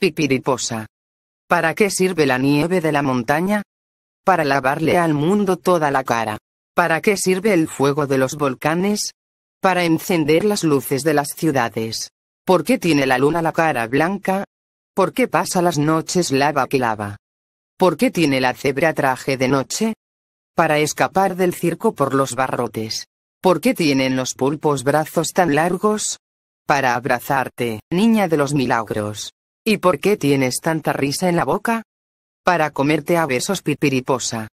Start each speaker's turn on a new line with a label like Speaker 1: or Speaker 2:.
Speaker 1: Pipiriposa. ¿Para qué sirve la nieve de la montaña? Para lavarle al mundo toda la cara. ¿Para qué sirve el fuego de los volcanes? Para encender las luces de las ciudades. ¿Por qué tiene la luna la cara blanca? ¿Por qué pasa las noches lava que lava? ¿Por qué tiene la cebra traje de noche? Para escapar del circo por los barrotes. ¿Por qué tienen los pulpos brazos tan largos? Para abrazarte, niña de los milagros. ¿Y por qué tienes tanta risa en la boca? Para comerte a besos pipiriposa.